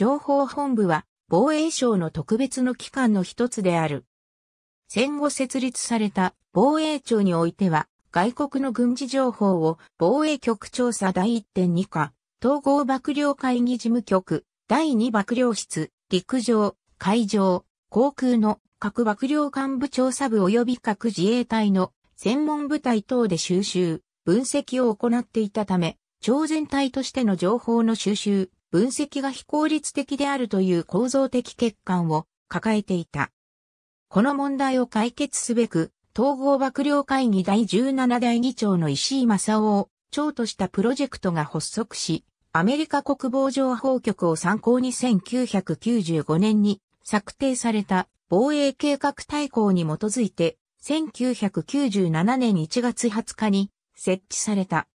情報本部は防衛省の特別の機関の一つである。戦後設立された防衛庁においては、外国の軍事情報を防衛局調査第1.2課、統合幕僚会議事務局、第2幕僚室、陸上、海上、航空の各幕僚幹部調査部及び各自衛隊の専門部隊等で収集、分析を行っていたため、超全体としての情報の収集、分析が非効率的であるという構造的欠陥を抱えていた。この問題を解決すべく、統合幕僚会議第17代議長の石井正夫を長としたプロジェクトが発足し、アメリカ国防情報局を参考に1995年に策定された防衛計画大綱に基づいて、1997年1月20日に設置された。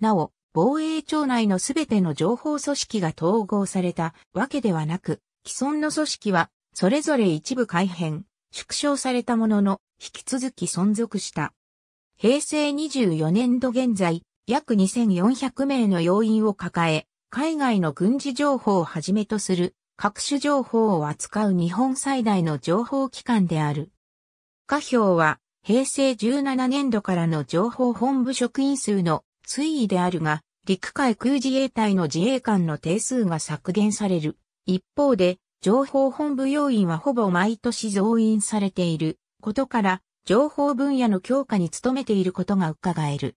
なお、防衛庁内のすべての情報組織が統合されたわけではなく、既存の組織は、それぞれ一部改変、縮小されたものの、引き続き存続した。平成24年度現在、約2400名の要員を抱え、海外の軍事情報をはじめとする各種情報を扱う日本最大の情報機関である。下表は平成17年度からの情報本部職員数の推移であるが、陸海空自衛隊の自衛官の定数が削減される。一方で、情報本部要員はほぼ毎年増員されていることから、情報分野の強化に努めていることが伺える。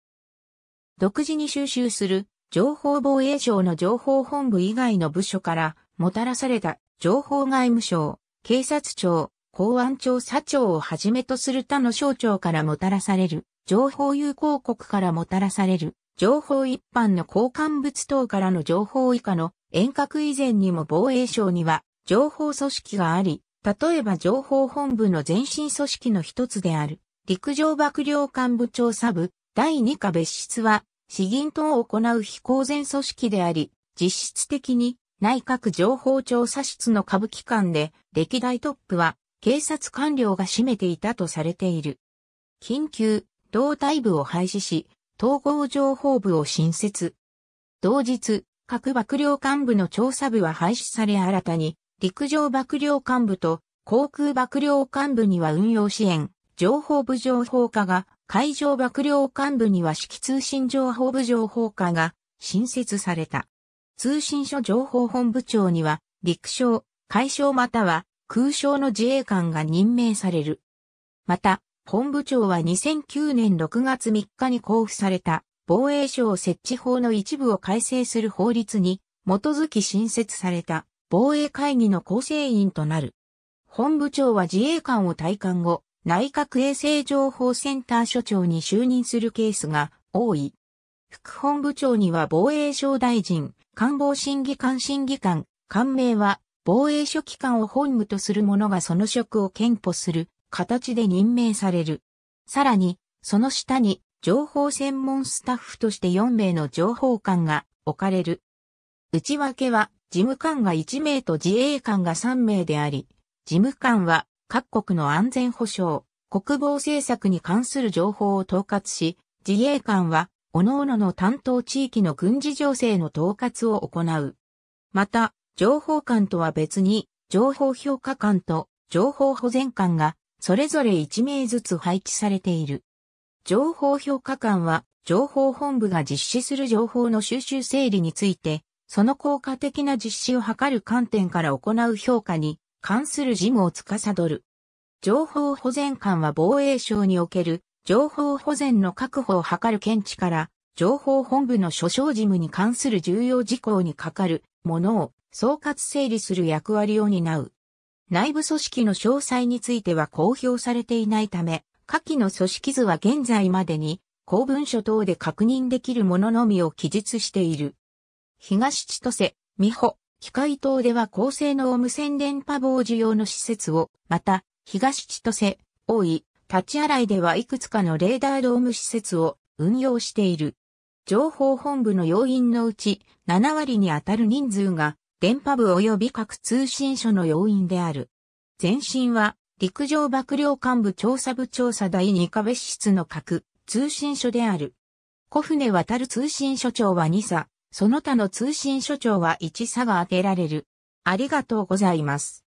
独自に収集する情報防衛省の情報本部以外の部署からもたらされた情報外務省、警察庁、公安庁、佐庁をはじめとする他の省庁からもたらされる情報有効国からもたらされる、情報一般の交換物等からの情報以下の遠隔以前にも防衛省には情報組織があり、例えば情報本部の前身組織の一つである、陸上幕僚幹部調査部、第2課別室は、資銀等を行う非公然組織であり、実質的に内閣情報調査室の下部機関で、歴代トップは警察官僚が占めていたとされている。緊急、胴体部を廃止し、統合情報部を新設。同日、各幕僚幹部の調査部は廃止され新たに、陸上幕僚幹部と航空幕僚幹部には運用支援、情報部情報課が、海上幕僚幹部には指揮通信情報部情報課が新設された。通信所情報本部長には、陸将、海将または空将の自衛官が任命される。また、本部長は2009年6月3日に交付された防衛省設置法の一部を改正する法律に基づき新設された防衛会議の構成員となる。本部長は自衛官を退官後、内閣衛生情報センター所長に就任するケースが多い。副本部長には防衛省大臣、官房審議官審議官、官名は防衛書機関を本部とする者がその職を憲法する形で任命される。さらに、その下に情報専門スタッフとして4名の情報官が置かれる。内訳は事務官が1名と自衛官が3名であり、事務官は各国の安全保障、国防政策に関する情報を統括し、自衛官は各々の担当地域の軍事情勢の統括を行う。また、情報官とは別に、情報評価官と情報保全官がそれぞれ1名ずつ配置されている。情報評価官は、情報本部が実施する情報の収集整理について、その効果的な実施を図る観点から行う評価に関する事務を司る。情報保全官は防衛省における情報保全の確保を図る見地から、情報本部の所掌事務に関する重要事項に係るものを総括整理する役割を担う。内部組織の詳細については公表されていないため、下記の組織図は現在までに公文書等で確認できるもののみを記述している。東千歳、美穂、機械等では高性能無線電波防受用の施設を、また、東千歳、大井、立ち洗いではいくつかのレーダードーム施設を運用している。情報本部の要員のうち7割に当たる人数が電波部及び各通信所の要因である。前身は、陸上幕僚幹部調査部調査第2壁室の各通信所である。小船渡る通信所長は2佐、その他の通信所長は1佐が当てられる。ありがとうございます。